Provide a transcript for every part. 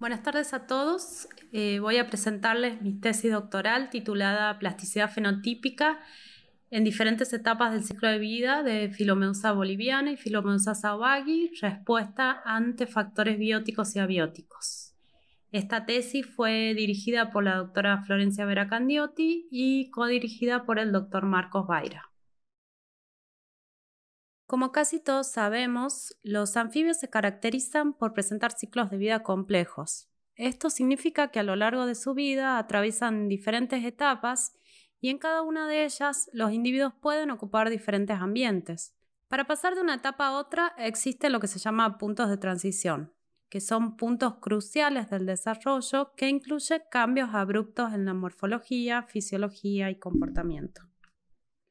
Buenas tardes a todos. Eh, voy a presentarles mi tesis doctoral titulada Plasticidad fenotípica en diferentes etapas del ciclo de vida de Filomeusa boliviana y Filomeusa sauvagui, respuesta ante factores bióticos y abióticos. Esta tesis fue dirigida por la doctora Florencia Vera Candiotti y codirigida por el doctor Marcos Baira. Como casi todos sabemos, los anfibios se caracterizan por presentar ciclos de vida complejos. Esto significa que a lo largo de su vida atraviesan diferentes etapas y en cada una de ellas los individuos pueden ocupar diferentes ambientes. Para pasar de una etapa a otra existe lo que se llama puntos de transición, que son puntos cruciales del desarrollo que incluye cambios abruptos en la morfología, fisiología y comportamiento.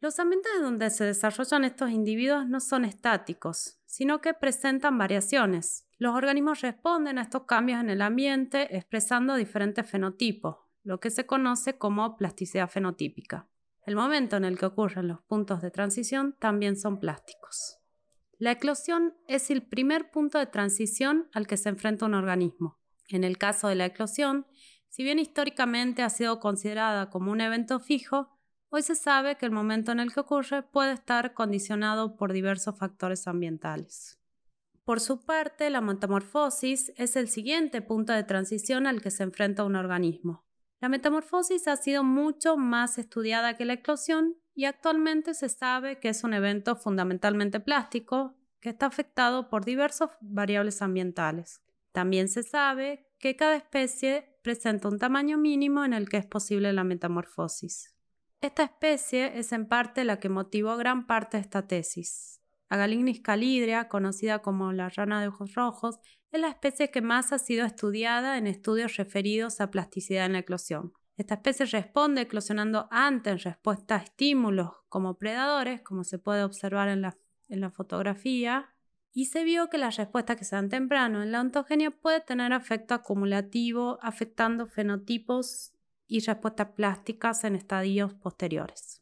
Los ambientes donde se desarrollan estos individuos no son estáticos, sino que presentan variaciones. Los organismos responden a estos cambios en el ambiente expresando diferentes fenotipos, lo que se conoce como plasticidad fenotípica. El momento en el que ocurren los puntos de transición también son plásticos. La eclosión es el primer punto de transición al que se enfrenta un organismo. En el caso de la eclosión, si bien históricamente ha sido considerada como un evento fijo, hoy pues, se sabe que el momento en el que ocurre puede estar condicionado por diversos factores ambientales. Por su parte, la metamorfosis es el siguiente punto de transición al que se enfrenta un organismo. La metamorfosis ha sido mucho más estudiada que la eclosión y actualmente se sabe que es un evento fundamentalmente plástico que está afectado por diversas variables ambientales. También se sabe que cada especie presenta un tamaño mínimo en el que es posible la metamorfosis. Esta especie es en parte la que motivó gran parte de esta tesis. Agalignis calidria, conocida como la rana de ojos rojos, es la especie que más ha sido estudiada en estudios referidos a plasticidad en la eclosión. Esta especie responde eclosionando antes en respuesta a estímulos como predadores, como se puede observar en la, fotografía, y se vio que las respuestas que se dan temprano en la ontogenia puede tener efecto acumulativo, afectando fenotipos y respuestas plásticas en estadios posteriores.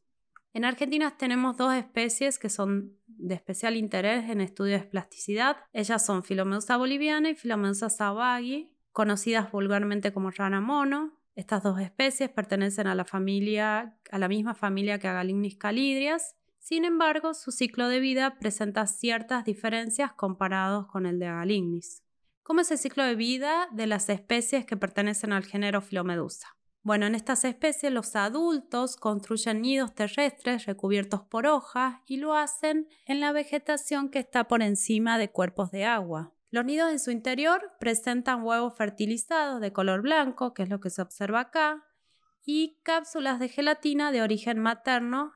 En Argentina tenemos dos especies que son de especial interés en estudios de plasticidad. Ellas son filomedusa boliviana y filomedusa savagi, conocidas vulgarmente como rana mono. Estas dos especies pertenecen a la familia, a la misma familia que Agalignis calidrias. Sin embargo, su ciclo de vida presenta ciertas diferencias comparados con el de Agalignis. ¿Cómo es el ciclo de vida de las especies que pertenecen al género Filomedusa? Bueno, en estas especies los adultos construyen nidos terrestres recubiertos por hojas y lo hacen en la vegetación que está por encima de cuerpos de agua. Los nidos en su interior presentan huevos fertilizados de color blanco, que es lo que se observa acá, y cápsulas de gelatina de origen materno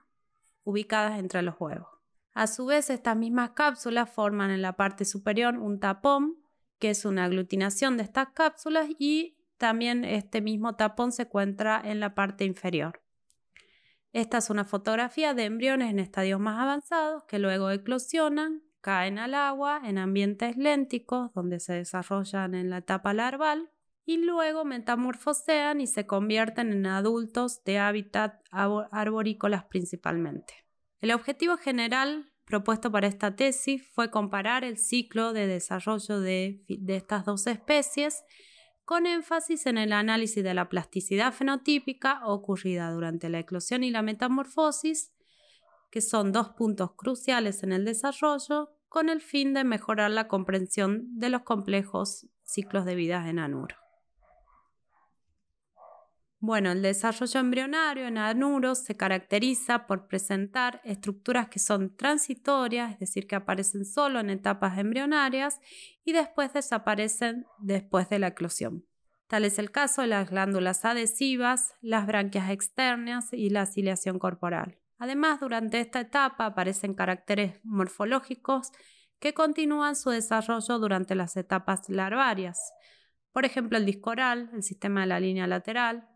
ubicadas entre los huevos. A su vez, estas mismas cápsulas forman en la parte superior un tapón, que es una aglutinación de estas cápsulas, y también este mismo tapón se encuentra en la parte inferior. Esta es una fotografía de embriones en estadios más avanzados que luego eclosionan, caen al agua en ambientes lénticos donde se desarrollan en la etapa larval y luego metamorfosean y se convierten en adultos de hábitat arborícolas principalmente. El objetivo general propuesto para esta tesis fue comparar el ciclo de desarrollo de, de estas dos especies con énfasis en el análisis de la plasticidad fenotípica ocurrida durante la eclosión y la metamorfosis, que son dos puntos cruciales en el desarrollo, con el fin de mejorar la comprensión de los complejos ciclos de vida en Anur. Bueno, el desarrollo embrionario en anuros se caracteriza por presentar estructuras que son transitorias, es decir, que aparecen solo en etapas embrionarias y después desaparecen después de la eclosión. Tal es el caso de las glándulas adhesivas, las branquias externas y la ciliación corporal. Además, durante esta etapa aparecen caracteres morfológicos que continúan su desarrollo durante las etapas larvarias. Por ejemplo, el discoral, el sistema de la línea lateral,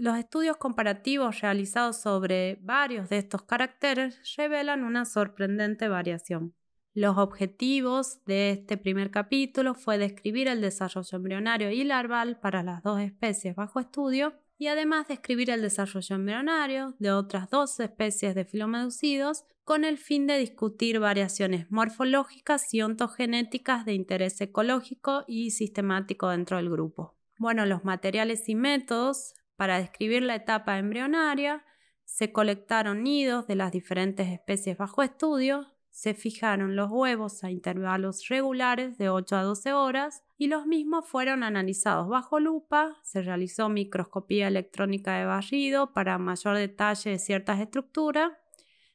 los estudios comparativos realizados sobre varios de estos caracteres revelan una sorprendente variación. Los objetivos de este primer capítulo fue describir el desarrollo embrionario y larval para las dos especies bajo estudio y además describir el desarrollo embrionario de otras dos especies de filomeducidos con el fin de discutir variaciones morfológicas y ontogenéticas de interés ecológico y sistemático dentro del grupo. Bueno, los materiales y métodos para describir la etapa embrionaria, se colectaron nidos de las diferentes especies bajo estudio, se fijaron los huevos a intervalos regulares de 8 a 12 horas y los mismos fueron analizados bajo lupa, se realizó microscopía electrónica de barrido para mayor detalle de ciertas estructuras,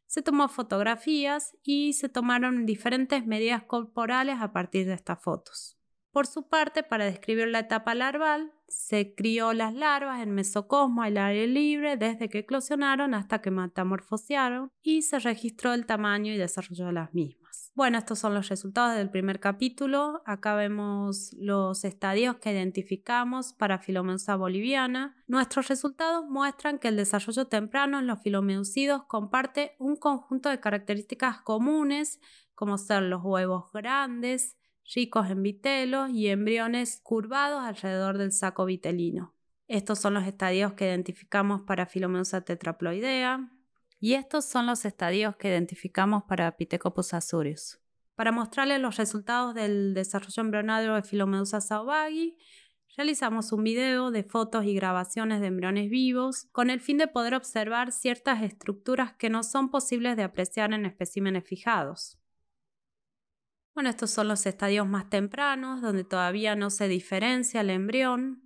se tomó fotografías y se tomaron diferentes medidas corporales a partir de estas fotos. Por su parte, para describir la etapa larval, se crió las larvas en mesocosmo al aire libre desde que eclosionaron hasta que metamorfosearon y se registró el tamaño y desarrollo de las mismas. Bueno, estos son los resultados del primer capítulo. Acá vemos los estadios que identificamos para filomensa boliviana. Nuestros resultados muestran que el desarrollo temprano en los filomeucidos comparte un conjunto de características comunes como ser los huevos grandes, ricos en vitelos y embriones curvados alrededor del saco vitelino. Estos son los estadios que identificamos para Filomedusa tetraploidea y estos son los estadios que identificamos para Pithecopus azurius. Para mostrarles los resultados del desarrollo embrionario de Filomedusa sauvagi, realizamos un video de fotos y grabaciones de embriones vivos con el fin de poder observar ciertas estructuras que no son posibles de apreciar en especímenes fijados. Bueno, estos son los estadios más tempranos, donde todavía no se diferencia el embrión.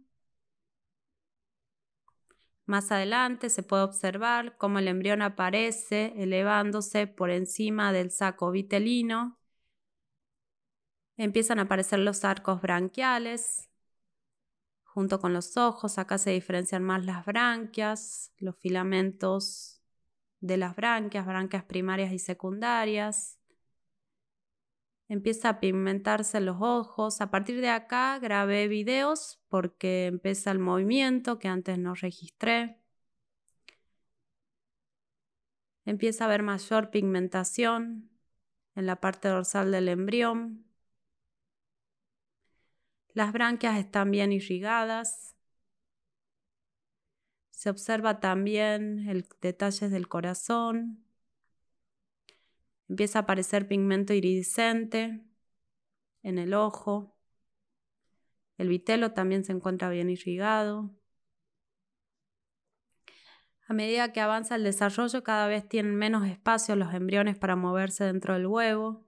Más adelante se puede observar cómo el embrión aparece elevándose por encima del saco vitelino. Empiezan a aparecer los arcos branquiales, junto con los ojos. Acá se diferencian más las branquias, los filamentos de las branquias, branquias primarias y secundarias empieza a pigmentarse los ojos. A partir de acá grabé videos porque empieza el movimiento que antes no registré. Empieza a haber mayor pigmentación en la parte dorsal del embrión. Las branquias están bien irrigadas. Se observa también el, detalles del corazón, Empieza a aparecer pigmento iridiscente en el ojo. El vitelo también se encuentra bien irrigado. A medida que avanza el desarrollo, cada vez tienen menos espacio los embriones para moverse dentro del huevo.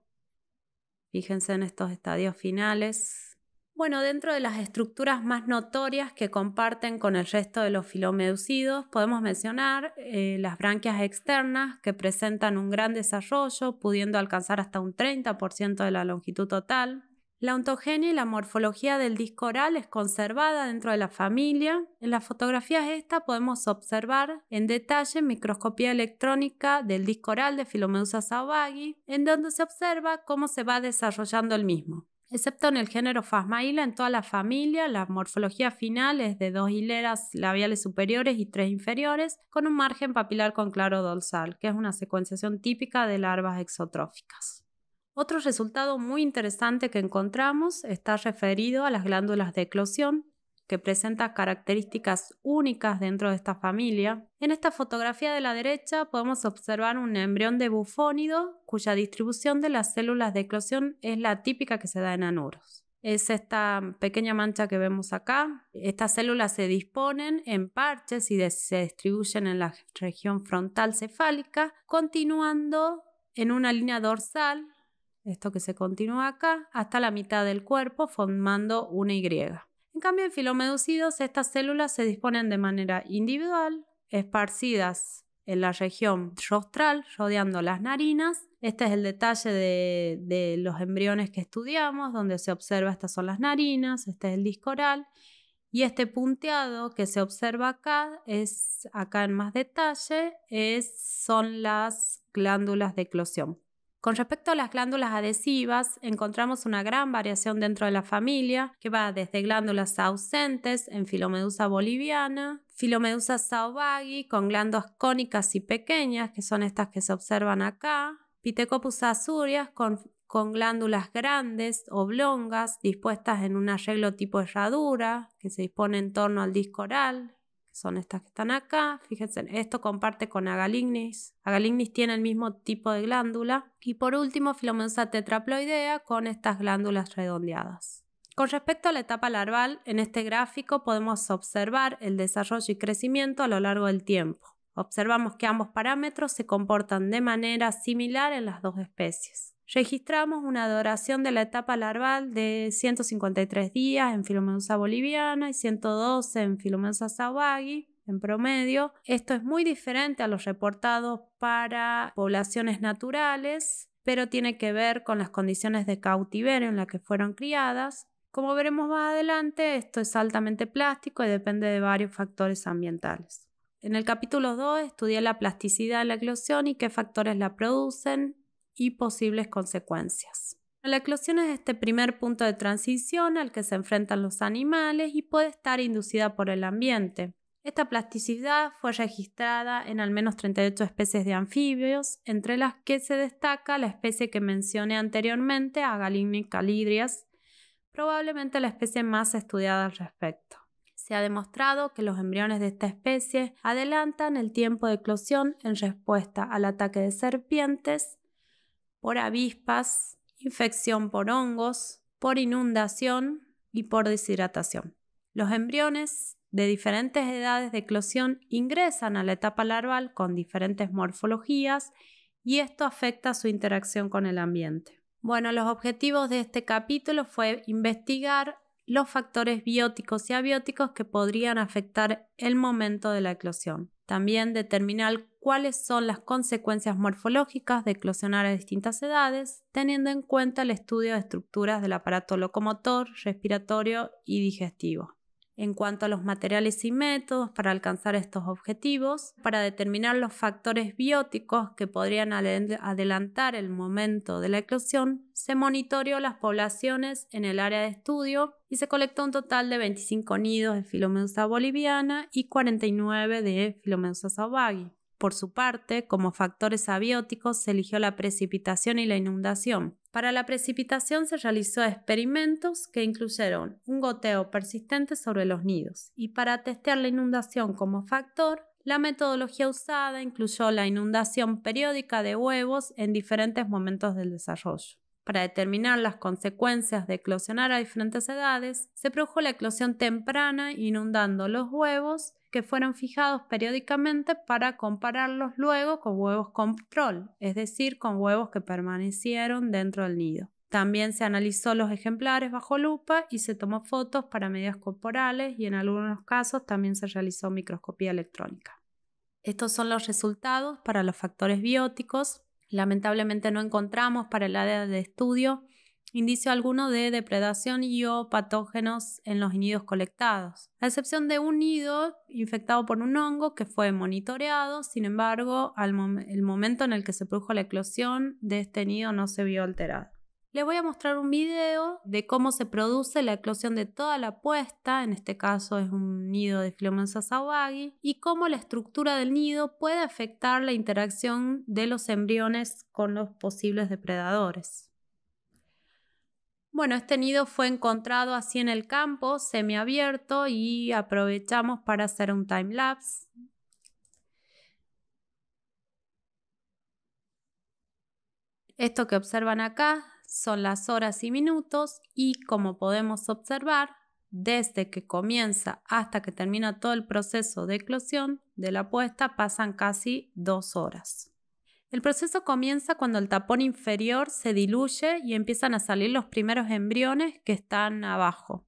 Fíjense en estos estadios finales, bueno, dentro de las estructuras más notorias que comparten con el resto de los filomeducidos podemos mencionar eh, las branquias externas que presentan un gran desarrollo, pudiendo alcanzar hasta un 30% de la longitud total. La ontogenia y la morfología del disco oral es conservada dentro de la familia. En las fotografías esta podemos observar en detalle microscopía electrónica del disco oral de Filomedusa sauvagi, en donde se observa cómo se va desarrollando el mismo. Excepto en el género Phasmaila, en toda la familia, la morfología final es de dos hileras labiales superiores y tres inferiores, con un margen papilar con claro dorsal, que es una secuenciación típica de larvas exotróficas. Otro resultado muy interesante que encontramos está referido a las glándulas de eclosión, que presenta características únicas dentro de esta familia. En esta fotografía de la derecha podemos observar un embrión de bufónido cuya distribución de las células de eclosión es la típica que se da en anuros. Es esta pequeña mancha que vemos acá. Estas células se disponen en parches y se distribuyen en la región frontal cefálica, continuando en una línea dorsal esto que se continúa acá, hasta la mitad del cuerpo formando una Y. En cambio, en filomeducidos, estas células se disponen de manera individual, esparcidas en la región rostral, rodeando las narinas. Este es el detalle de, los embriones que estudiamos, donde se observa estas son las narinas, este es el discoral. Y este punteado que se observa acá, es acá en más detalle, es, son las glándulas de eclosión. Con respecto a las glándulas adhesivas, encontramos una gran variación dentro de la familia, que va desde glándulas ausentes en Filomedusa boliviana, Filomedusa sauvagi con glándulas cónicas y pequeñas, que son estas que se observan acá, Pithecopus azurias con, glándulas grandes, oblongas, dispuestas en un arreglo tipo herradura, que se dispone en torno al disco oral, son estas que están acá. Fíjense, esto comparte con Agalignis. Agalignis tiene el mismo tipo de glándula. Y por último, Filomensa tetraploidea con estas glándulas redondeadas. Con respecto a la etapa larval, en este gráfico podemos observar el desarrollo y crecimiento a lo largo del tiempo. Observamos que ambos parámetros se comportan de manera similar en las dos especies. Registramos una duración de la etapa larval de 153 días en Filomensa boliviana y 112 en Filomensa savagii, en promedio. Esto es muy diferente a los reportados para poblaciones naturales, pero tiene que ver con las condiciones de cautiverio en las que fueron criadas. Como veremos más adelante, esto es altamente plástico y depende de varios factores ambientales. En el capítulo 2 estudié la plasticidad de la eclosión y qué factores la producen y posibles consecuencias. La eclosión es este primer punto de transición al que se enfrentan los animales y puede estar inducida por el ambiente. Esta plasticidad fue registrada en al menos 38 especies de anfibios, entre las que se destaca la especie que mencioné anteriormente, Agaligny calidrias, probablemente la especie más estudiada al respecto. Se ha demostrado que los embriones de esta especie adelantan el tiempo de eclosión en respuesta al ataque de serpientes por avispas, infección por hongos, por inundación y por deshidratación. Los embriones de diferentes edades de eclosión ingresan a la etapa larval con diferentes morfologías y esto afecta su interacción con el ambiente. Bueno, los objetivos de este capítulo fue investigar los factores bióticos y abióticos que podrían afectar el momento de la eclosión. También determinar cuáles son las consecuencias morfológicas de eclosionar a distintas edades, teniendo en cuenta el estudio de estructuras del aparato locomotor, respiratorio y digestivo. En cuanto a los materiales y métodos para alcanzar estos objetivos, para determinar los factores bióticos que podrían adelantar el momento de la eclosión, se monitoreó las poblaciones en el área de estudio y se colectó un total de 25 nidos de filomensa boliviana y 49 de Filomeusa sauvagi. Por su parte, como factores abióticos, se eligió la precipitación y la inundación. Para la precipitación se realizó experimentos que incluyeron un goteo persistente sobre los nidos y para testear la inundación como factor, la metodología usada incluyó la inundación periódica de huevos en diferentes momentos del desarrollo. Para determinar las consecuencias de eclosionar a diferentes edades, se produjo la eclosión temprana inundando los huevos que fueron fijados periódicamente para compararlos luego con huevos control, es decir, con huevos que permanecieron dentro del nido. También se analizó los ejemplares bajo lupa y se tomó fotos para medidas corporales y en algunos casos también se realizó microscopía electrónica. Estos son los resultados para los factores bióticos. Lamentablemente no encontramos para el área de estudio indicio alguno de depredación y o patógenos en los nidos colectados, a excepción de un nido infectado por un hongo que fue monitoreado, sin embargo, al el momento en el que se produjo la eclosión de este nido no se vio alterado. Les voy a mostrar un video de cómo se produce la eclosión de toda la puesta, en este caso es un nido de Fleomenza sawagi, y cómo la estructura del nido puede afectar la interacción de los embriones con los posibles depredadores. Bueno, este nido fue encontrado así en el campo, semiabierto, y aprovechamos para hacer un time lapse. Esto que observan acá son las horas y minutos y como podemos observar, desde que comienza hasta que termina todo el proceso de eclosión de la puesta pasan casi dos horas. El proceso comienza cuando el tapón inferior se diluye y empiezan a salir los primeros embriones que están abajo.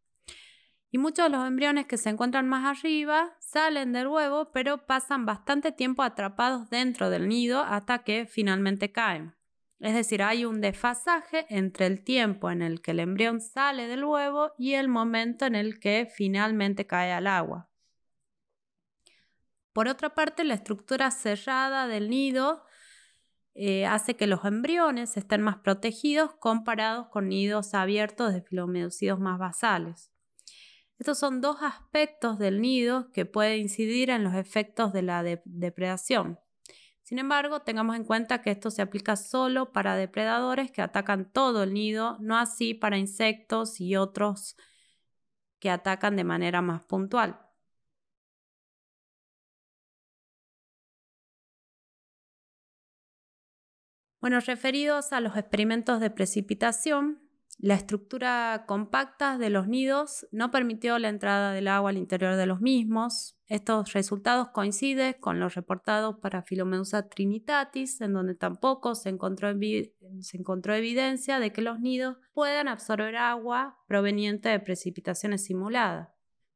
Y muchos de los embriones que se encuentran más arriba salen del huevo, pero pasan bastante tiempo atrapados dentro del nido hasta que finalmente caen. Es decir, hay un desfasaje entre el tiempo en el que el embrión sale del huevo y el momento en el que finalmente cae al agua. Por otra parte, la estructura cerrada del nido eh, hace que los embriones estén más protegidos comparados con nidos abiertos de filomeducidos más basales. Estos son dos aspectos del nido que pueden incidir en los efectos de la depredación. Sin embargo, tengamos en cuenta que esto se aplica solo para depredadores que atacan todo el nido, no así para insectos y otros que atacan de manera más puntual. Bueno, referidos a los experimentos de precipitación, la estructura compacta de los nidos no permitió la entrada del agua al interior de los mismos. Estos resultados coinciden con los reportados para Filomusa trinitatis, en donde tampoco se encontró evidencia de que los nidos puedan absorber agua proveniente de precipitaciones simuladas.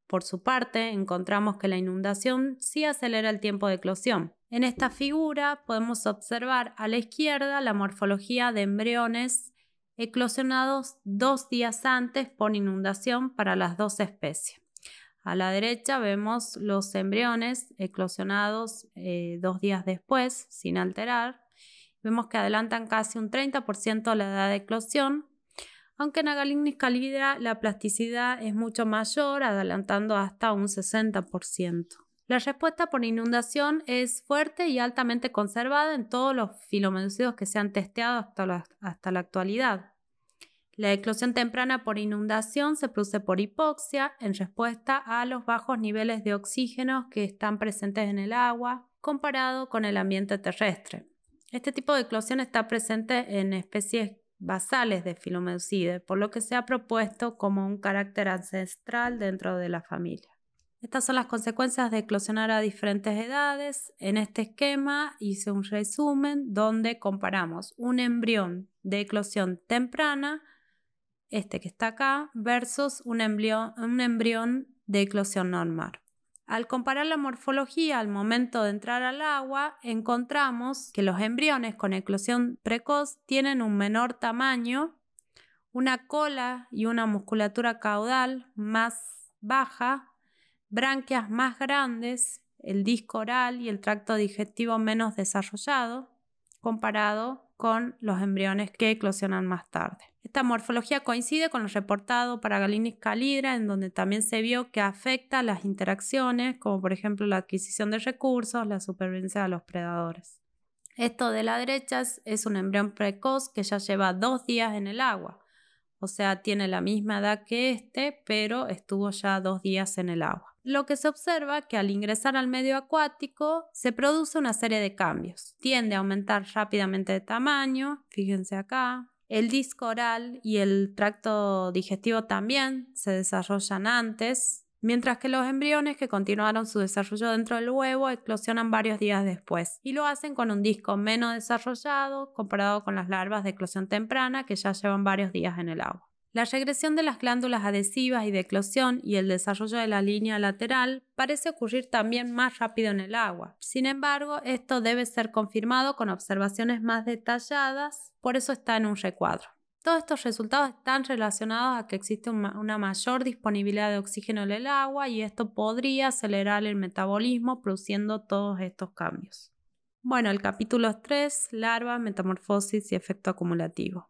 Por su parte, encontramos que la inundación sí acelera el tiempo de eclosión. En esta figura podemos observar a la izquierda la morfología de embriones eclosionados dos días antes por inundación para las dos especies. A la derecha vemos los embriones eclosionados eh, dos días después, sin alterar. Vemos que adelantan casi un 30% la edad de eclosión aunque en Agalinis cálida la plasticidad es mucho mayor, adelantando hasta un 60%. La respuesta por inundación es fuerte y altamente conservada en todos los filomenucidos que se han testeado hasta la, hasta la actualidad. La eclosión temprana por inundación se produce por hipoxia en respuesta a los bajos niveles de oxígeno que están presentes en el agua comparado con el ambiente terrestre. Este tipo de eclosión está presente en especies basales de Filomeucide, por lo que se ha propuesto como un carácter ancestral dentro de la familia. Estas son las consecuencias de eclosionar a diferentes edades. En este esquema hice un resumen donde comparamos un embrión de eclosión temprana, este que está acá, versus un embrión de eclosión normal. Al comparar la morfología al momento de entrar al agua, encontramos que los embriones con eclosión precoz tienen un menor tamaño, una cola y una musculatura caudal más baja, branquias más grandes, el disco oral y el tracto digestivo menos desarrollado, comparado con los embriones que eclosionan más tarde. Esta morfología coincide con lo reportado para Galinis calidra, en donde también se vio que afecta las interacciones, como por ejemplo la adquisición de recursos, la supervivencia de los predadores. Esto de la derecha es, un embrión precoz que ya lleva dos días en el agua, o sea, tiene la misma edad que este, pero estuvo ya dos días en el agua lo que se observa que al ingresar al medio acuático se produce una serie de cambios. Tiende a aumentar rápidamente de tamaño, fíjense acá. El disco oral y el tracto digestivo también se desarrollan antes, mientras que los embriones que continuaron su desarrollo dentro del huevo eclosionan varios días después y lo hacen con un disco menos desarrollado comparado con las larvas de eclosión temprana que ya llevan varios días en el agua. La regresión de las glándulas adhesivas y de eclosión y el desarrollo de la línea lateral parece ocurrir también más rápido en el agua. Sin embargo, esto debe ser confirmado con observaciones más detalladas, por eso está en un recuadro. Todos estos resultados están relacionados a que existe una mayor disponibilidad de oxígeno en el agua y esto podría acelerar el metabolismo produciendo todos estos cambios. Bueno, el capítulo 3, larva, metamorfosis y efecto acumulativo.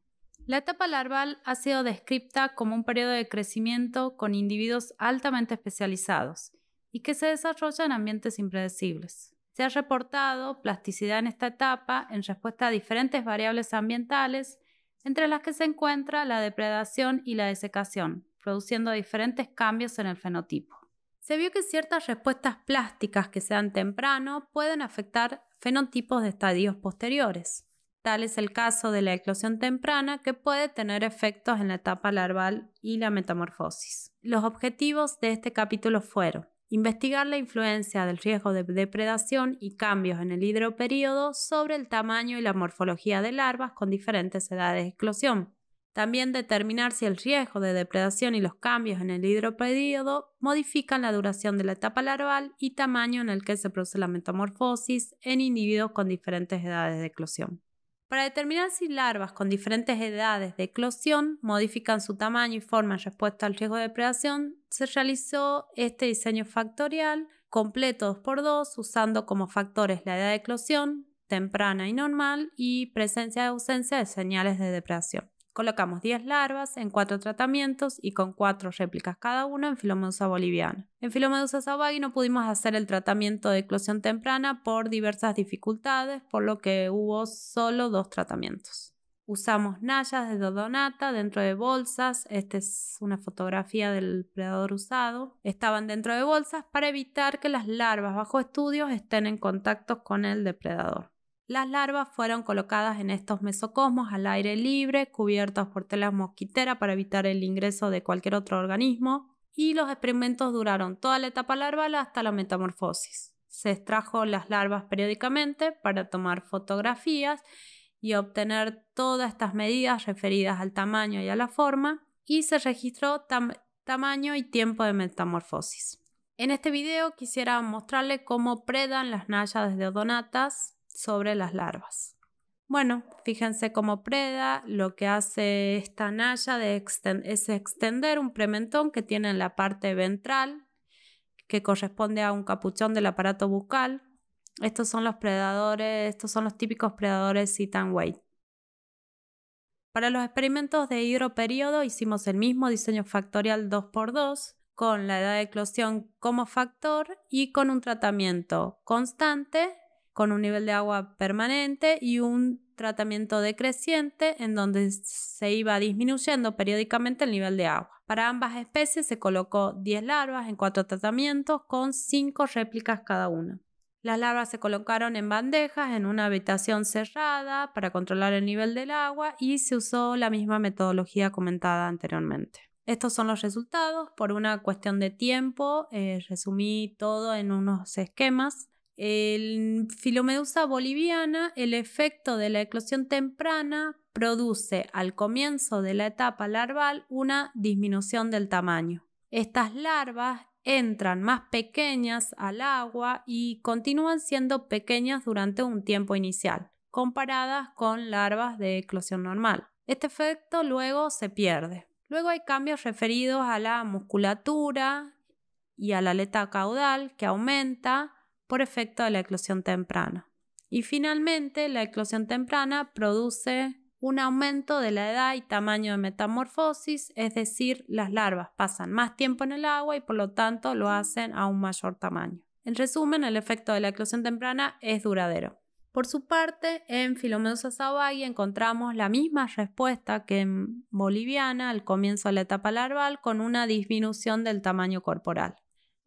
La etapa larval ha sido descrita como un periodo de crecimiento con individuos altamente especializados y que se desarrolla en ambientes impredecibles. Se ha reportado plasticidad en esta etapa en respuesta a diferentes variables ambientales, entre las que se encuentra la depredación y la desecación, produciendo diferentes cambios en el fenotipo. Se vio que ciertas respuestas plásticas que se dan temprano pueden afectar fenotipos de estadios posteriores. Tal es el caso de la eclosión temprana que puede tener efectos en la etapa larval y la metamorfosis. Los objetivos de este capítulo fueron investigar la influencia del riesgo de depredación y cambios en el hidroperíodo sobre el tamaño y la morfología de larvas con diferentes edades de eclosión. También determinar si el riesgo de depredación y los cambios en el hidroperíodo modifican la duración de la etapa larval y tamaño en el que se produce la metamorfosis en individuos con diferentes edades de eclosión para determinar si larvas con diferentes edades de eclosión modifican su tamaño y forma en respuesta al riesgo de depredación, se realizó este diseño factorial completo 2x2 usando como factores la edad de eclosión, temprana y normal y presencia o ausencia de señales de depredación. Colocamos 10 larvas en 4 tratamientos y con 4 réplicas cada una en Filomedusa boliviana. En Filomedusa savagi no pudimos hacer el tratamiento de eclosión temprana por diversas dificultades, por lo que hubo solo dos tratamientos. Usamos nayas de dodonata dentro de bolsas. Esta es una fotografía del predador usado. Estaban dentro de bolsas para evitar que las larvas bajo estudios estén en contacto con el depredador. Las larvas fueron colocadas en estos mesocosmos al aire libre, cubiertas por telas mosquitera para evitar el ingreso de cualquier otro organismo, y los experimentos duraron toda la etapa larval hasta la metamorfosis. Se extrajo las larvas periódicamente para tomar fotografías y obtener todas estas medidas referidas al tamaño y a la forma, y se registró tamaño y tiempo de metamorfosis. En este video quisiera mostrarle cómo predan las náyades de odonatas sobre las larvas. Bueno, fíjense cómo preda, lo que hace esta naya es extender un prementón que tiene en la parte ventral, que corresponde a un capuchón del aparato bucal. Estos son los predadores, estos son los típicos predadores ...citan Para los experimentos de hidroperiodo hicimos el mismo diseño factorial 2x2 con la edad de eclosión como factor y con un tratamiento constante con un nivel de agua permanente y un tratamiento decreciente en donde se iba disminuyendo periódicamente el nivel de agua. Para ambas especies se colocó 10 larvas en cuatro tratamientos con 5 réplicas cada una. Las larvas se colocaron en bandejas en una habitación cerrada para controlar el nivel del agua y se usó la misma metodología comentada anteriormente. Estos son los resultados. Por una cuestión de tiempo, eh, resumí todo en unos esquemas. En filomedusa boliviana, el efecto de la eclosión temprana produce al comienzo de la etapa larval una disminución del tamaño. Estas larvas entran más pequeñas al agua y continúan siendo pequeñas durante un tiempo inicial, comparadas con larvas de eclosión normal. Este efecto luego se pierde. Luego hay cambios referidos a la musculatura y a la aleta caudal que aumenta por efecto de la eclosión temprana. Y finalmente, la eclosión temprana produce un aumento de la edad y tamaño de metamorfosis, es decir, las larvas pasan más tiempo en el agua y por lo tanto lo hacen a un mayor tamaño. En resumen, el efecto de la eclosión temprana es duradero. Por su parte, en Filomedusa savagi encontramos la misma respuesta que en boliviana al comienzo de la etapa larval con una disminución del tamaño corporal.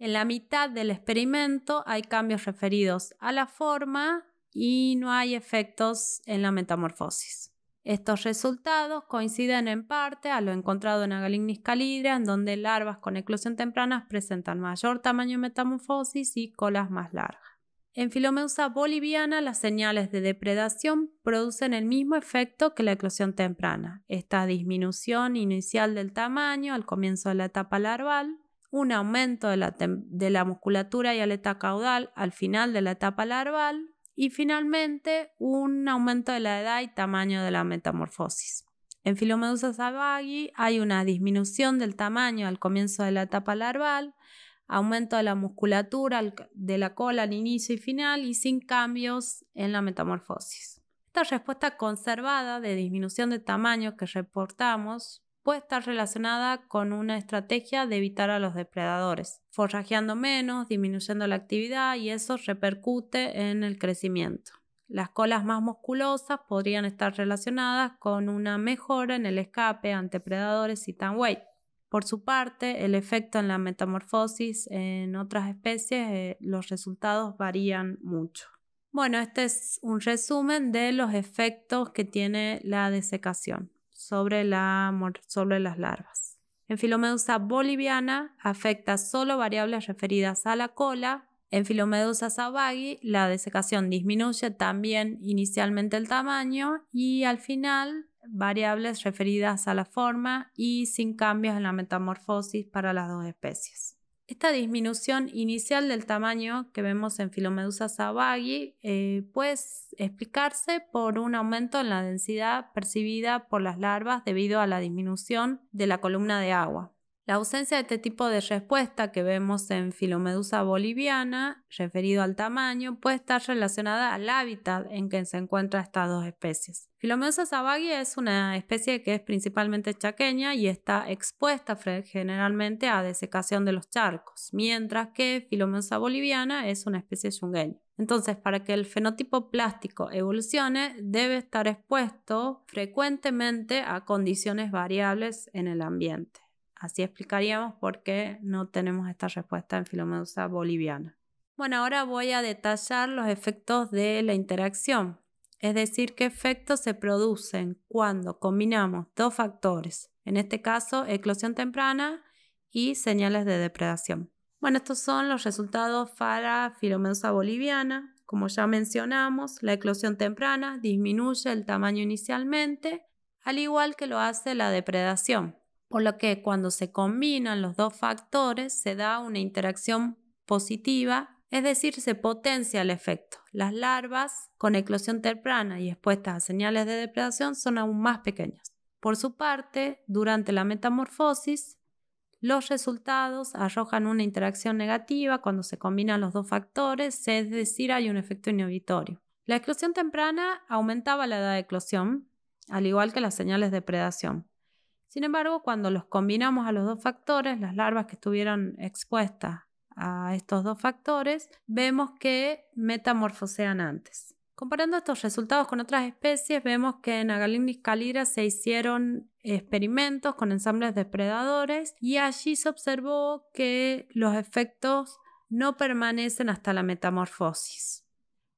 En la mitad del experimento hay cambios referidos a la forma y no hay efectos en la metamorfosis. Estos resultados coinciden en parte a lo encontrado en Agalignis calidra, en donde larvas con eclosión temprana presentan mayor tamaño de metamorfosis y colas más largas. En Filomeusa boliviana, las señales de depredación producen el mismo efecto que la eclosión temprana. Esta disminución inicial del tamaño al comienzo de la etapa larval un aumento de la, de la musculatura y aleta caudal al final de la etapa larval y finalmente un aumento de la edad y tamaño de la metamorfosis. En Filomedusa sabagi hay una disminución del tamaño al comienzo de la etapa larval, aumento de la musculatura de la cola al inicio y final y sin cambios en la metamorfosis. Esta respuesta conservada de disminución de tamaño que reportamos puede estar relacionada con una estrategia de evitar a los depredadores, forrajeando menos, disminuyendo la actividad y eso repercute en el crecimiento. Las colas más musculosas podrían estar relacionadas con una mejora en el escape ante predadores y tan Por su parte, el efecto en la metamorfosis en otras especies, eh, los resultados varían mucho. Bueno, este es un resumen de los efectos que tiene la desecación sobre, las larvas. En Filomedusa boliviana afecta solo variables referidas a la cola. En Filomedusa sabagi la desecación disminuye también inicialmente el tamaño y al final variables referidas a la forma y sin cambios en la metamorfosis para las dos especies. Esta disminución inicial del tamaño que vemos en Filomedusa sabagi eh, puede explicarse por un aumento en la densidad percibida por las larvas debido a la disminución de la columna de agua. La ausencia de este tipo de respuesta que vemos en Filomedusa boliviana, referido al tamaño, puede estar relacionada al hábitat en que se encuentran estas dos especies. Filomedusa sabagui es una especie que es principalmente chaqueña y está expuesta generalmente a desecación de los charcos, mientras que Filomedusa boliviana es una especie yungueña. Entonces, para que el fenotipo plástico evolucione, debe estar expuesto frecuentemente a condiciones variables en el ambiente. Así explicaríamos por qué no tenemos esta respuesta en Filomedusa boliviana. Bueno, ahora voy a detallar los efectos de la interacción, es decir, qué efectos se producen cuando combinamos dos factores, en este caso eclosión temprana y señales de depredación. Bueno, estos son los resultados para Filomedusa boliviana. Como ya mencionamos, la eclosión temprana disminuye el tamaño inicialmente, al igual que lo hace la depredación. O lo que cuando se combinan los dos factores se da una interacción positiva, es decir, se potencia el efecto. Las larvas con eclosión temprana y expuestas a señales de depredación son aún más pequeñas. Por su parte, durante la metamorfosis, los resultados arrojan una interacción negativa cuando se combinan los dos factores, es decir, hay un efecto inhibitorio. La eclosión temprana aumentaba la edad de eclosión, al igual que las señales de depredación. Sin embargo, cuando los combinamos a los dos factores, las larvas que estuvieron expuestas a estos dos factores, vemos que metamorfosean antes. Comparando estos resultados con otras especies, vemos que en Agalindis calira se hicieron experimentos con ensambles depredadores y allí se observó que los efectos no permanecen hasta la metamorfosis.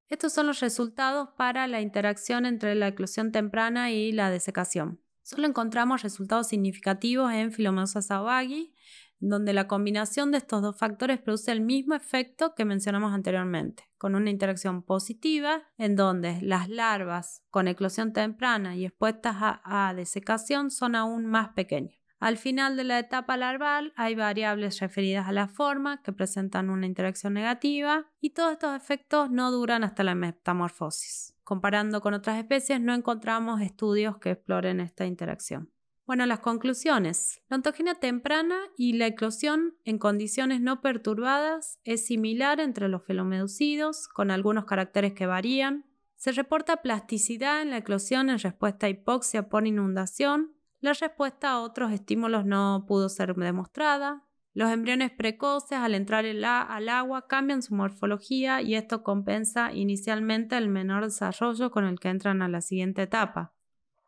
Estos son los resultados para la interacción entre la eclosión temprana y la desecación. Solo encontramos resultados significativos en Filomosa sabagi, donde la combinación de estos dos factores produce el mismo efecto que mencionamos anteriormente, con una interacción positiva en donde las larvas con eclosión temprana y expuestas a desecación son aún más pequeñas. Al final de la etapa larval hay variables referidas a la forma que presentan una interacción negativa y todos estos efectos no duran hasta la metamorfosis. Comparando con otras especies no encontramos estudios que exploren esta interacción. Bueno, las conclusiones. La ontogenia temprana y la eclosión en condiciones no perturbadas es similar entre los felomeducidos con algunos caracteres que varían. Se reporta plasticidad en la eclosión en respuesta a hipoxia por inundación, la respuesta a otros estímulos no pudo ser demostrada. Los embriones precoces al entrar al agua cambian su morfología y esto compensa inicialmente el menor desarrollo con el que entran a la siguiente etapa.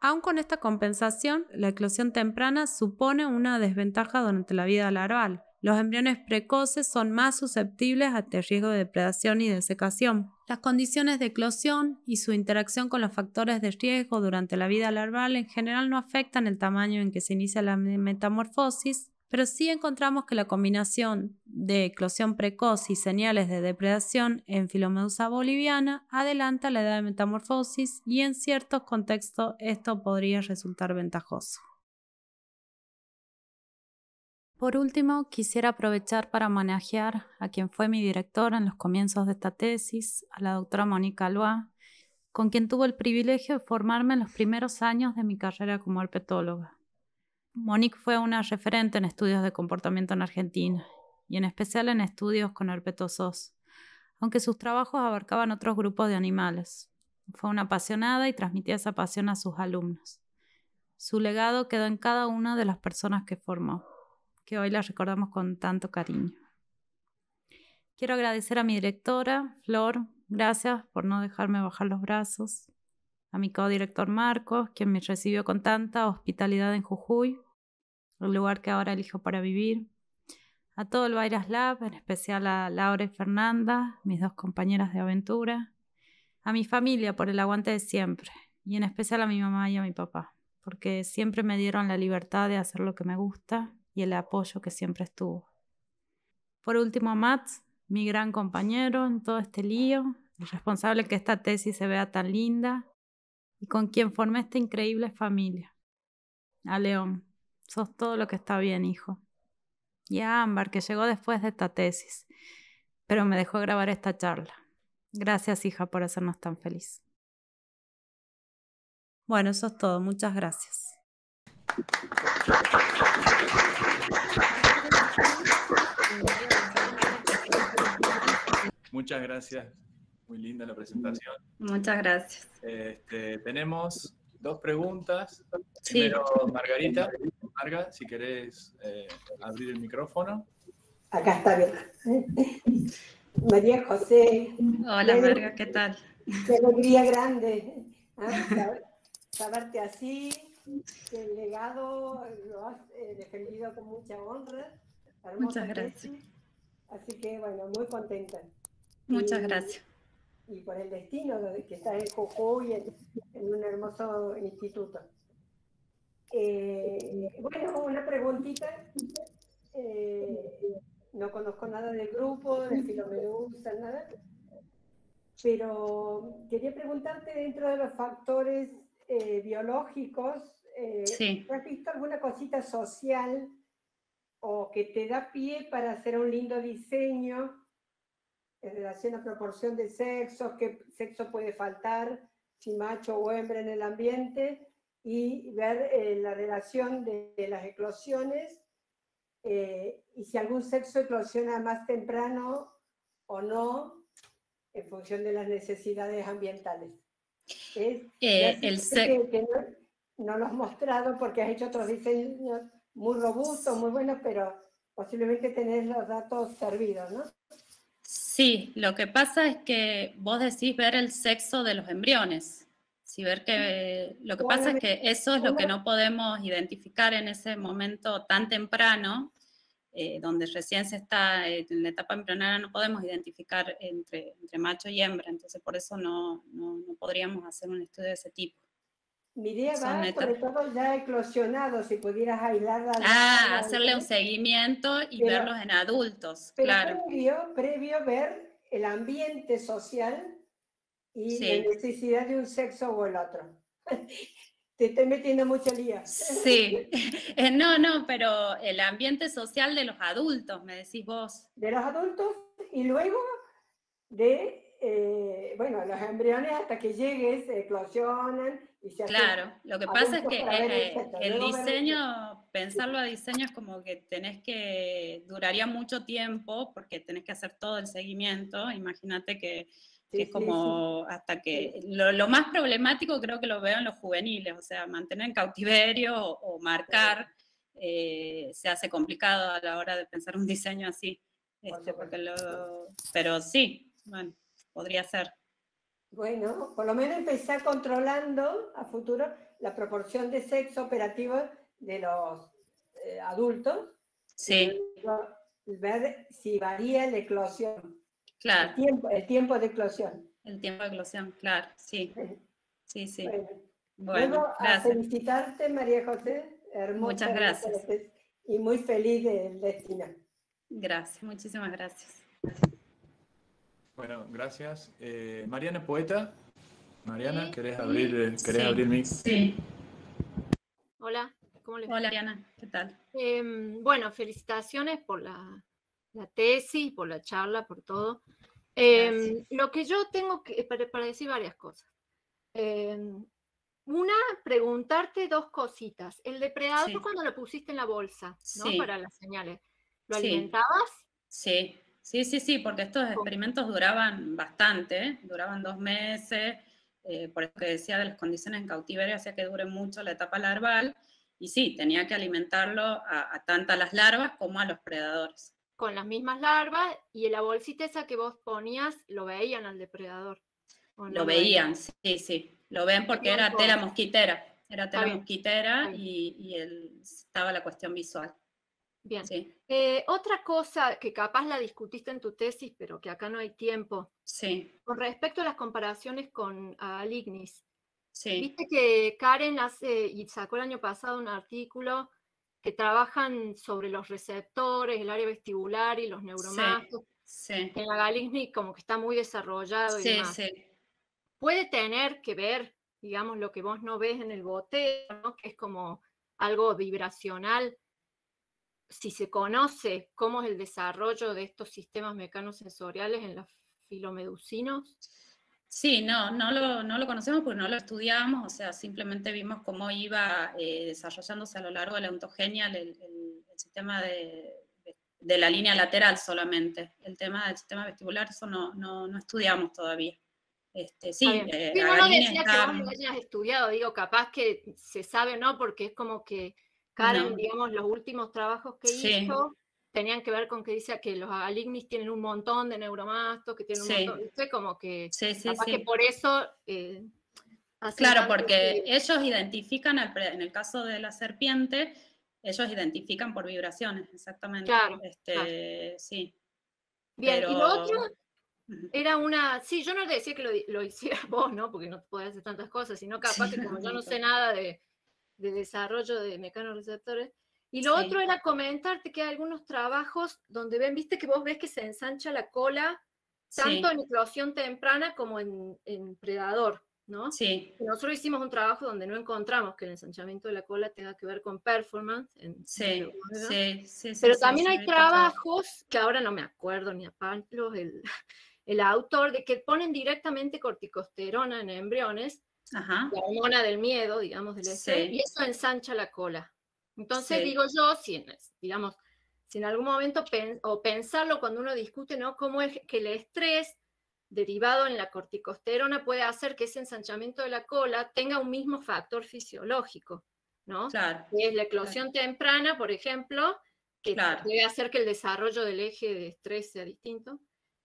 Aun con esta compensación, la eclosión temprana supone una desventaja durante la vida larval. Los embriones precoces son más susceptibles a este riesgo de depredación y desecación. Las condiciones de eclosión y su interacción con los factores de riesgo durante la vida larval en general no afectan el tamaño en que se inicia la metamorfosis, pero sí encontramos que la combinación de eclosión precoz y señales de depredación en Filomedusa boliviana adelanta la edad de metamorfosis y en ciertos contextos esto podría resultar ventajoso. Por último, quisiera aprovechar para homenajear a quien fue mi directora en los comienzos de esta tesis, a la doctora Mónica Loa, con quien tuve el privilegio de formarme en los primeros años de mi carrera como herpetóloga. Monique fue una referente en estudios de comportamiento en Argentina y en especial en estudios con herpetosos, aunque sus trabajos abarcaban otros grupos de animales. Fue una apasionada y transmitía esa pasión a sus alumnos. Su legado quedó en cada una de las personas que formó que hoy la recordamos con tanto cariño. Quiero agradecer a mi directora, Flor, gracias por no dejarme bajar los brazos, a mi codirector Marcos, quien me recibió con tanta hospitalidad en Jujuy, el lugar que ahora elijo para vivir, a todo el Vairas Lab, en especial a Laura y Fernanda, mis dos compañeras de aventura, a mi familia por el aguante de siempre, y en especial a mi mamá y a mi papá, porque siempre me dieron la libertad de hacer lo que me gusta y el apoyo que siempre estuvo. Por último, a Mats, mi gran compañero en todo este lío, el responsable que esta tesis se vea tan linda y con quien formé esta increíble familia. A León, sos todo lo que está bien, hijo. Y a Ámbar, que llegó después de esta tesis, pero me dejó grabar esta charla. Gracias, hija, por hacernos tan feliz. Bueno, eso es todo. Muchas gracias. Muchas gracias. Muy linda la presentación. Muchas gracias. Este, tenemos dos preguntas. pero Primero, Margarita. Marga, si querés eh, abrir el micrófono. Acá está bien. María José. Hola, Marga, ¿qué tal? Qué alegría grande. ¿ah? saberte así, el legado lo has eh, defendido con mucha honra. Muchas gracias. así que, bueno, muy contenta. Muchas gracias. Y por el destino que está en Jujuy, en, un hermoso instituto. Eh, bueno, una preguntita. Eh, no conozco nada del grupo, de gusta, nada. Pero quería preguntarte dentro de los factores eh, biológicos, ¿has visto alguna cosita social o que te da pie para hacer un lindo diseño? relación a proporción de sexos, qué sexo puede faltar, si macho o hembra en el ambiente, y ver eh, la relación de, las eclosiones eh, y si algún sexo eclosiona más temprano o no en función de las necesidades ambientales. Es, eh, el que, no, no, lo has mostrado porque has hecho otros diseños muy robustos, muy buenos, pero posiblemente tenés los datos servidos, ¿no? Sí, lo que pasa es que vos decís ver el sexo de los embriones. Si ver que lo que pasa es que eso es lo que no podemos identificar en ese momento tan temprano, eh, donde recién se está eh, en la etapa embrionaria, no podemos identificar entre, macho y hembra, entonces por eso no podríamos hacer un estudio de ese tipo. Mi idea va sobre todo ya eclosionado, si pudieras aislarla. Ah, hacerle un seguimiento y verlos en adultos, pero claro. Previo, previo ver el ambiente social y la necesidad de un sexo o el otro. Te estoy metiendo mucho lío. Sí, no, no, pero el ambiente social de los adultos, me decís vos. De los adultos y luego de, eh, bueno, los embriones hasta que llegues, eclosionan, claro, lo que pasa es que eh, el, diseño, pensarlo a diseño es como que tenés que, duraría mucho tiempo porque tenés que hacer todo el seguimiento, imagínate que, es como hasta que, lo, más problemático creo que lo veo en los juveniles, o sea, mantener en cautiverio o, marcar eh, se hace complicado a la hora de pensar un diseño así, este, porque pero sí, bueno, podría ser. Bueno, por lo menos empezar controlando a futuro la proporción de sexo operativo de los eh, adultos. Sí. ver si varía la eclosión. Claro. El tiempo, de eclosión. El tiempo de eclosión, claro, sí. Sí, sí. Bueno, a felicitarte, María José. Hermosa, Muchas gracias. Y muy feliz del destino. Gracias, muchísimas gracias. Bueno, gracias. Eh, Mariana Poeta. Mariana, ¿querés abrir, eh, querés sí, Hola, ¿cómo le va? Hola, Mariana, ¿qué tal? Em, bueno, felicitaciones por la, tesis, por la charla, por todo. Em, lo que yo tengo que, eh, para, decir varias cosas. Em, una, preguntarte dos cositas. El depredador cuando lo pusiste en la bolsa, ¿no? Para las señales. ¿Lo sí. alimentabas? Sí. Sí, sí, sí, porque estos experimentos duraban bastante, duraban dos meses, eh, por eso que decía de las condiciones en cautiverio, hacía que dure mucho la etapa larval, y sí, tenía que alimentarlo a, a tanto las larvas como a los predadores. Con las mismas larvas, y en la bolsita esa que vos ponías, lo veían al depredador. lo veían, sí, sí, lo ven porque era tela mosquitera, era tela mosquitera y, y estaba la cuestión visual. Bien. Eh, otra cosa que capaz la discutiste en tu tesis, pero que acá no hay tiempo. Sí. Con respecto a las comparaciones con Lignis. Sí. Viste que Karen hace y sacó el año pasado un artículo que trabajan sobre los receptores, el área vestibular y los neuromastos. Sí. En la Galignis como que está muy desarrollado. Y sí. Puede tener que ver, digamos, lo que vos no ves en el boteo, que es como algo vibracional si se conoce cómo es el desarrollo de estos sistemas mecanosensoriales en los filomeducinos? Sí, no, no lo, no lo conocemos porque no lo estudiamos, o sea, simplemente vimos cómo iba eh, desarrollándose a lo largo de la ontogenia el, sistema de, la línea lateral solamente. El tema del sistema vestibular, eso no, estudiamos todavía. Este, sí, eh, decía que lo hayas estudiado, digo, capaz que se sabe, ¿no? Porque es como que Karen, digamos, los últimos trabajos que hizo tenían que ver con que dice que los alignis tienen un montón de neuromastos, que tienen un montón, de Como que, sí, sí, capaz que por eso... Eh, claro, porque ellos identifican, en el caso de la serpiente, ellos identifican por vibraciones, exactamente. Este, sí. Bien, y lo otro era una, sí, yo no te decía que lo, lo hicieras vos, ¿no? Porque no podés hacer tantas cosas, sino capaz que como yo no sé nada de de desarrollo de mecanorreceptores. Y lo otro era comentarte que hay algunos trabajos donde ven, viste que vos ves que se ensancha la cola tanto en eclosión temprana como en, en predador, ¿no? Sí. nosotros hicimos un trabajo donde no encontramos que el ensanchamiento de la cola tenga que ver con performance. En, sí, sí, sí, sí, Pero también hay trabajos que ahora no me acuerdo ni a Pantlos, el, el autor, de que ponen directamente corticosterona en embriones Ajá. la hormona del miedo, digamos, del estrés, y eso ensancha la cola. Entonces digo yo, si, digamos, si en algún momento, o pensarlo cuando uno discute, ¿no? ¿Cómo es que el estrés derivado en la corticosterona puede hacer que ese ensanchamiento de la cola tenga un mismo factor fisiológico, ¿no? Claro. es la eclosión temprana, por ejemplo, que puede hacer que el desarrollo del eje de estrés sea distinto.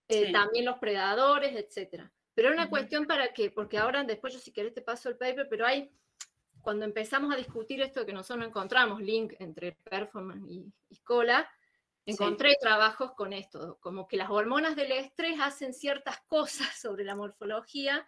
Eh, también los predadores, etcétera. Pero era una cuestión para que, porque ahora después yo si querés te paso el paper, pero hay, cuando empezamos a discutir esto que nosotros no encontramos, link entre performance y, cola, encontré trabajos con esto, como que las hormonas del estrés hacen ciertas cosas sobre la morfología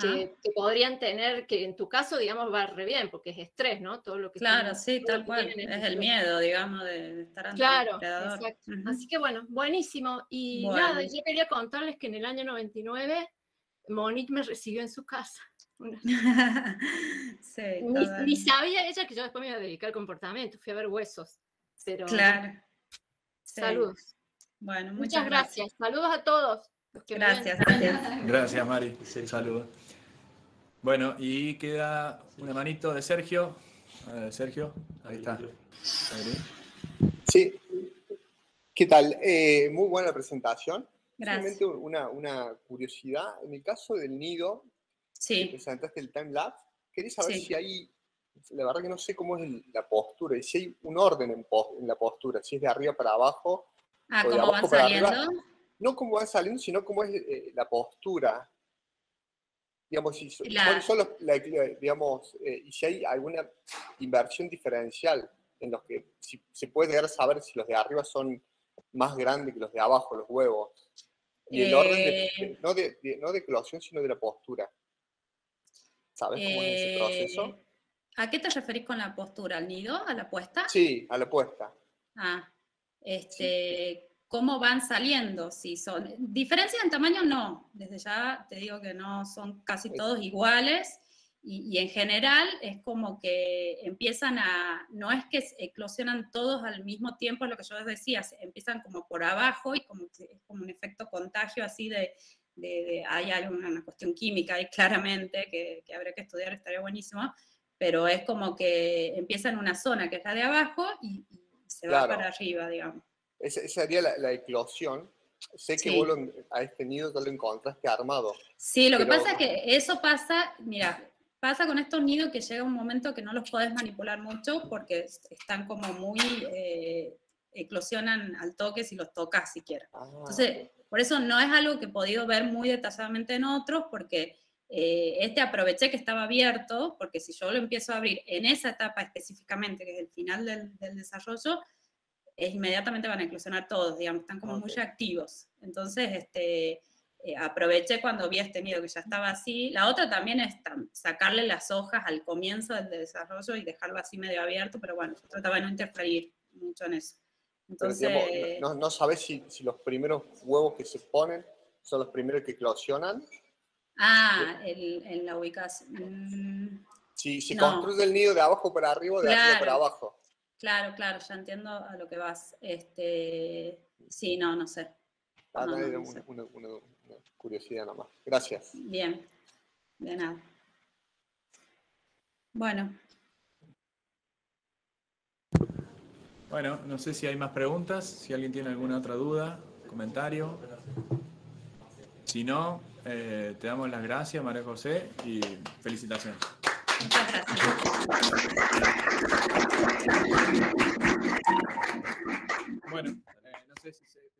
que, podrían tener, que en tu caso, digamos, va re bien, porque es estrés, ¿no? Todo lo que... Claro, sí, tal cual, es el miedo, digamos, de estar ante el exacto. Así que bueno, buenísimo. Y nada, yo quería contarles que en el año 99 Monique me recibió en su casa. ni, sabía ella que yo después me iba a dedicar al comportamiento, fui a ver huesos. claro. Saludos. Bueno, muchas, gracias. Saludos a todos. Gracias, gracias. Gracias, Mari. Sí, saludos. Bueno, y queda una manito de Sergio. Sergio, ahí está. Sí. ¿Qué tal? Eh, muy buena presentación una, curiosidad. En el caso del nido, que presentaste el time lapse, quería saber si hay, la verdad que no sé cómo es la postura, y si hay un orden en, la postura, si es de arriba para abajo. Ah, o de abajo Para arriba. No cómo van saliendo, sino cómo es eh, la postura. Digamos, si, eh, y si hay alguna inversión diferencial en los que si, se puede llegar a saber si los de arriba son más grande que los de abajo, los huevos. Y el orden, de, no, eh, de, no de sino de la postura. ¿Sabes cómo es ese proceso? Eh, ¿A qué te referís con la postura? ¿Al nido? ¿A la puesta? Sí, a la puesta. Ah, este, ¿cómo van saliendo? Si son, diferencia en tamaño no, desde ya te digo que no son casi todos iguales, y, en general es como que empiezan a, no es que eclosionan todos al mismo tiempo, es lo que yo les decía, empiezan como por abajo y como que es como un efecto contagio así de, de, hay una cuestión química ahí claramente que, habría que estudiar, estaría buenísimo, pero es como que empieza en una zona que está de abajo y, se va para arriba, digamos. esa sería la, eclosión. Sé que vos lo has tenido, te lo encontraste armado. Sí, lo que pasa es que eso pasa, mira, Pasa con estos nidos que llega un momento que no los podés manipular mucho porque están como muy, eh, eclosionan al toque si los tocas siquiera. Ah. Entonces, por eso no es algo que he podido ver muy detalladamente en otros porque eh, este aproveché que estaba abierto porque si yo lo empiezo a abrir en esa etapa específicamente, que es el final del, desarrollo, es, inmediatamente van a eclosionar todos, digamos, están como muy activos. Entonces, este eh, aproveché cuando vi este nido que ya estaba así. La otra también es sacarle las hojas al comienzo del desarrollo y dejarlo así medio abierto, pero bueno, yo trataba de no interferir mucho en eso. Entonces, no, no, sabes si, los primeros huevos que se ponen son los primeros que eclosionan. Ah, en la ubicación. Mm. si se construye el nido de abajo para arriba, o de arriba para abajo. Claro, claro, ya entiendo a lo que vas. Este, sí, no, no sé. Ah, curiosidad nomás. Gracias. Bien, de nada. Bueno. Bueno, no sé si hay más preguntas, si alguien tiene alguna otra duda, comentario. Si no, eh, te damos las gracias, María José, y felicitaciones. Bueno, eh, no sé si se...